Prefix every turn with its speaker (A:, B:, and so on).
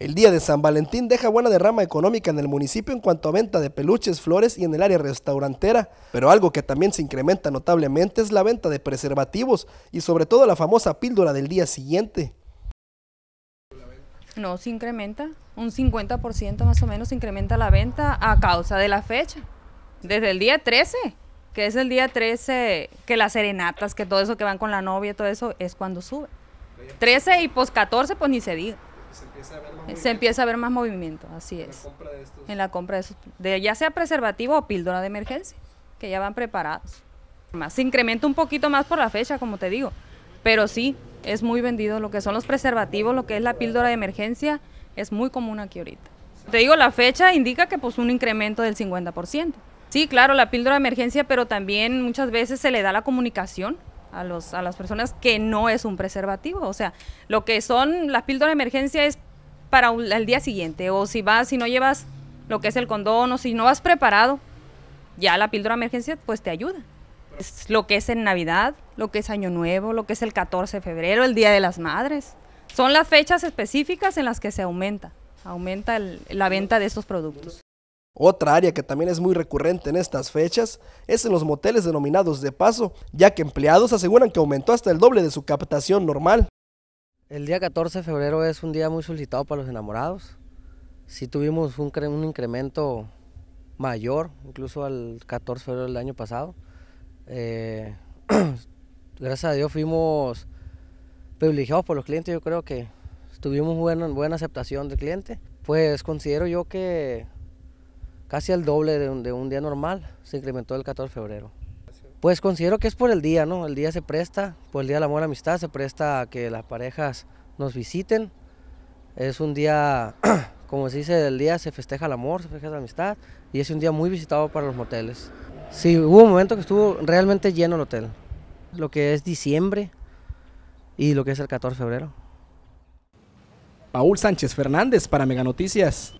A: El día de San Valentín deja buena derrama económica en el municipio en cuanto a venta de peluches, flores y en el área restaurantera, pero algo que también se incrementa notablemente es la venta de preservativos y sobre todo la famosa píldora del día siguiente.
B: No, se incrementa, un 50% más o menos se incrementa la venta a causa de la fecha, desde el día 13 que es el día 13, que las serenatas, que todo eso que van con la novia, todo eso es cuando sube. 13 y pues 14 pues ni se diga se empieza a ver más movimiento. así es. En la compra de ya sea preservativo o píldora de emergencia, que ya van preparados. Más, se incrementa un poquito más por la fecha, como te digo, pero sí, es muy vendido. Lo que son los preservativos, lo que es la píldora de emergencia, es muy común aquí ahorita. Te digo, la fecha indica que pues un incremento del 50%. Sí, claro, la píldora de emergencia, pero también muchas veces se le da la comunicación a, las personas que no es un preservativo. O sea, lo que son las píldoras de emergencia es para el día siguiente. O si vas, si no llevas lo que es el condón o si no vas preparado, ya la píldora de emergencia pues te ayuda. Es lo que es en Navidad, lo que es Año Nuevo, lo que es el 14 de febrero, el Día de las Madres. Son las fechas específicas en las que se aumenta, aumenta la venta de estos productos.
A: Otra área que también es muy recurrente en estas fechas es en los moteles denominados de paso, ya que empleados aseguran que aumentó hasta el doble de su captación normal.
C: El día 14 de febrero es un día muy solicitado para los enamorados. Sí tuvimos un, un incremento mayor, incluso al 14 de febrero del año pasado. Eh, gracias a Dios fuimos privilegiados por los clientes, yo creo que tuvimos buena aceptación del cliente. Pues considero yo que casi el doble de un, día normal, se incrementó el 14 de febrero. Pues considero que es por el día, ¿no? El día se presta, por el Día del Amor y Amistad se presta a que las parejas nos visiten. Es un día, como se dice, el día se festeja el amor, se festeja la amistad y es un día muy visitado para los moteles. Sí, hubo un momento que estuvo realmente lleno el hotel, lo que es diciembre y lo que es el 14 de febrero. Paul Sánchez Fernández para Mega Noticias